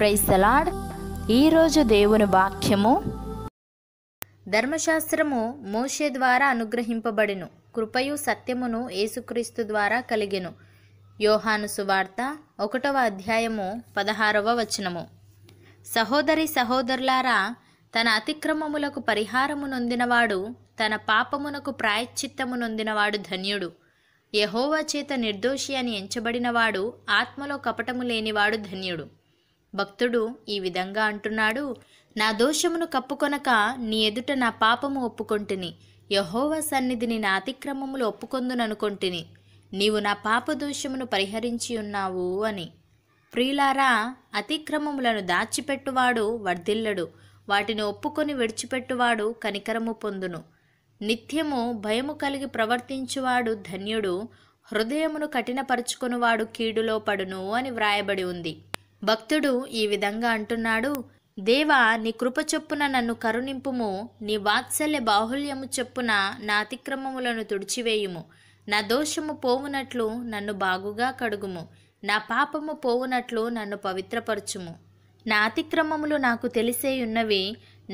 praise తలాడ్ ఈరోజు దేవుని వాక్యము ధర్మశాస్త్రము మోషే ద్వారా అనుగ్రహింపబడిను కృపయు సత్యమును యేసుక్రీస్తు ద్వారా కలిగెను యోహాను సువార్త ఒకటవ అధ్యాయము పదహారవ వచనము సహోదరి సహోదరులారా తన అతిక్రమములకు పరిహారము నొందినవాడు తన పాపమునకు ప్రాయశ్చిత్తము నొందినవాడు ధన్యుడు యహోవా చేత నిర్దోషి అని ఎంచబడినవాడు ఆత్మలో కపటము లేనివాడు ధన్యుడు భక్తుడు ఈ విధంగా అంటున్నాడు నా దోషమును కప్పుకొనక నీ ఎదుట నా పాపము ఒప్పుకొంటిని యహోవ సన్నిధిని నా అతిక్రమములు ఒప్పుకొందుననుకొంటిని నీవు నా పాప దోషమును పరిహరించి ఉన్నావు అని ప్రియులారా అతిక్రమములను దాచిపెట్టువాడు వర్ధిల్లడు వాటిని ఒప్పుకొని విడిచిపెట్టువాడు కనికరము పొందును నిత్యము భయము కలిగి ప్రవర్తించువాడు ధన్యుడు హృదయమును కఠినపరుచుకునివాడు కీడులో పడును అని వ్రాయబడి ఉంది భక్తుడు ఈ విధంగా అంటున్నాడు దేవా నీ కృప చొప్పున నన్ను కరుణింపుము నీ వాత్సల్య బాహుల్యము చొప్పున నా అతిక్రమములను తుడిచివేయుము నా దోషము పోవునట్లు నన్ను బాగుగా కడుగుము నా పాపము పోవునట్లు నన్ను పవిత్రపరచుము నా అతిక్రమములు నాకు తెలిసేయున్నవి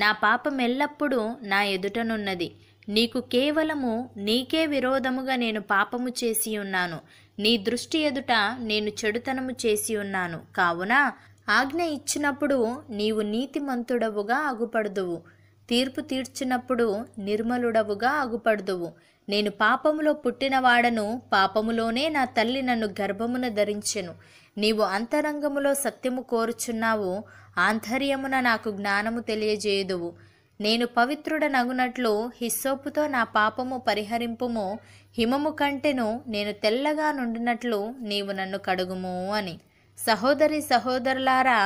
నా పాపం ఎల్లప్పుడూ నా ఎదుటనున్నది నీకు కేవలము నీకే విరోధముగా నేను పాపము చేసి ఉన్నాను నీ దృష్టి ఎదుట నేను చెడుతనము చేసి ఉన్నాను కావున ఆజ్ఞ ఇచ్చినప్పుడు నీవు నీతిమంతుడవుగా అగుపడుదువు తీర్పు తీర్చినప్పుడు నిర్మలుడవుగా అగుపడుదువు నేను పాపములో పుట్టినవాడను పాపములోనే నా తల్లి నన్ను గర్భమున ధరించెను నీవు అంతరంగములో సత్యము కోరుచున్నావు ఆంతర్యమున నాకు జ్ఞానము తెలియజేయదువు నేను పవిత్రుడనగునట్లు హిస్సోపుతో నా పాపము పరిహరింపుము హిమము కంటెను నేను తెల్లగా నుండినట్లు నీవు నన్ను కడుగుము అని సహోదరి సహోదరులారా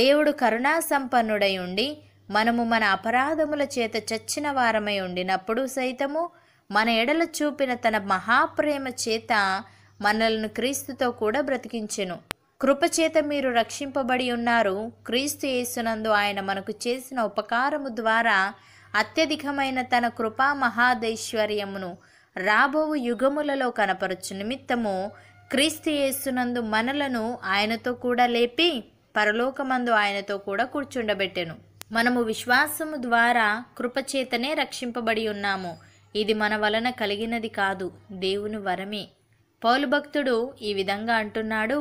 దేవుడు కరుణా సంపన్నుడై ఉండి మనము మన అపరాధముల చేత చచ్చిన వారమై ఉండినప్పుడు సైతము మన ఎడల చూపిన తన మహాప్రేమ చేత మనలను క్రీస్తుతో కూడా బ్రతికించెను కృపచేత మీరు రక్షింపబడి ఉన్నారు క్రీస్తు యేసునందు ఆయన మనకు చేసిన ఉపకారము ద్వారా అత్యధికమైన తన కృపా మహాదైశ్వర్యమును రాబోవు యుగములలో కనపరచు నిమిత్తము క్రీస్తు యేసునందు మనలను ఆయనతో కూడా లేపి పరలోకమందు ఆయనతో కూడా కూర్చుండబెట్టెను మనము విశ్వాసము ద్వారా కృపచేతనే రక్షింపబడి ఉన్నాము ఇది మన వలన కలిగినది కాదు దేవుని వరమే పౌలు భక్తుడు ఈ విధంగా అంటున్నాడు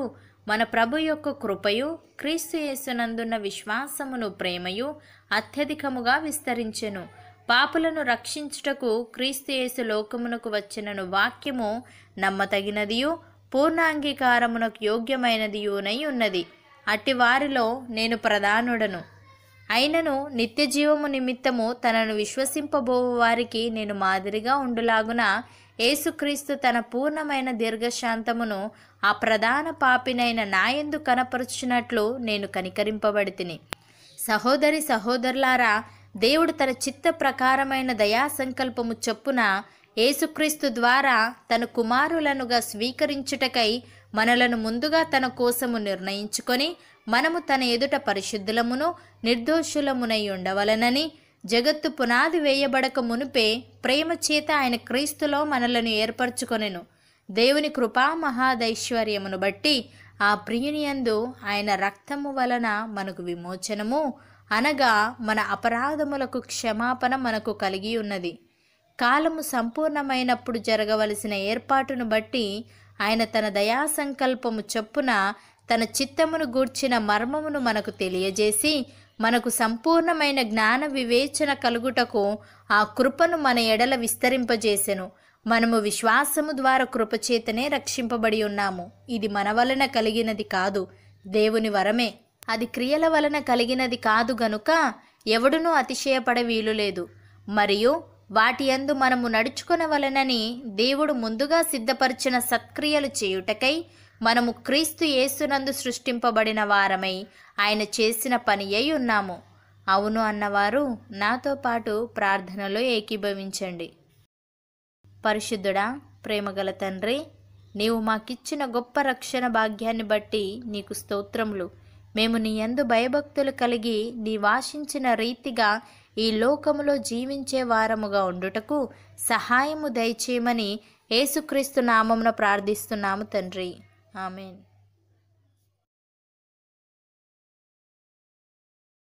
మన ప్రభు యొక్క కృపయు క్రీస్తు యేసునందున్న విశ్వాసమును ప్రేమయు అత్యధికముగా విస్తరించెను పాపులను రక్షించుటకు క్రీస్తు యేసు లోకమునకు వచ్చినను వాక్యము నమ్మతగినదియు పూర్ణాంగీకారమునకు యోగ్యమైనదియునై ఉన్నది అట్టి వారిలో నేను ప్రధానుడను అయినను నిత్య జీవము నిమిత్తము తనను విశ్వసింపబోవు వారికి నేను మాదిరిగా ఉండులాగున యేసుక్రీస్తు తన పూర్ణమైన దీర్ఘశాంతమును ఆ ప్రధాన పాపినైన నాయందు కనపరుచున్నట్లు నేను కనికరింపబడి తిని సహోదరి సహోదరులారా దేవుడు తన చిత్త ప్రకారమైన దయా సంకల్పము చొప్పున యేసుక్రీస్తు ద్వారా తన కుమారులనుగా స్వీకరించుటకై మనలను ముందుగా తన కోసము నిర్ణయించుకొని మనము తన ఎదుట పరిశుద్ధులమును నిర్దోషులమునై ఉండవలనని జగత్తు పునాది వేయబడక మునుపే ప్రేమ చేత ఆయన క్రీస్తులో మనలను ఏర్పరచుకొనెను దేవుని కృపా మహాదైశ్వర్యమును బట్టి ఆ ప్రియునియందు ఆయన రక్తము వలన మనకు విమోచనము అనగా మన అపరాధములకు క్షమాపణ మనకు కలిగి ఉన్నది కాలము సంపూర్ణమైనప్పుడు జరగవలసిన ఏర్పాటును బట్టి ఆయన తన దయా సంకల్పము చొప్పున తన చిత్తమును గూర్చిన మర్మమును మనకు తెలియజేసి మనకు సంపూర్ణమైన జ్ఞాన వివేచన కలుగుటకు ఆ కృపను మన ఎడల విస్తరింపజేసెను మనము విశ్వాసము ద్వారా కృపచేతనే రక్షింపబడి ఉన్నాము ఇది మన వలన కలిగినది కాదు దేవుని వరమే అది క్రియల వలన కలిగినది కాదు గనుక ఎవడునూ అతిశయపడ వీలులేదు మరియు వాటి అందు మనము వలనని దేవుడు ముందుగా సిద్ధపరిచిన సత్క్రియలు చేయుటకై మనము క్రీస్తు యేసునందు సృష్టింపబడిన వారమై ఆయన చేసిన పని అయి ఉన్నాము అవును అన్నవారు నాతో పాటు ప్రార్థనలో ఏకీభవించండి పరిశుద్ధుడా ప్రేమగల తండ్రి నీవు మాకిచ్చిన గొప్ప రక్షణ భాగ్యాన్ని బట్టి నీకు స్తోత్రములు మేము నీ యందు భయభక్తులు కలిగి నీ వాసించిన రీతిగా ఈ లోకములో జీవించే వారముగా ఉండుటకు సహాయము దయచేయమని ఏసుక్రీస్తు నామమున ప్రార్థిస్తున్నాము తండ్రి ஆமேன்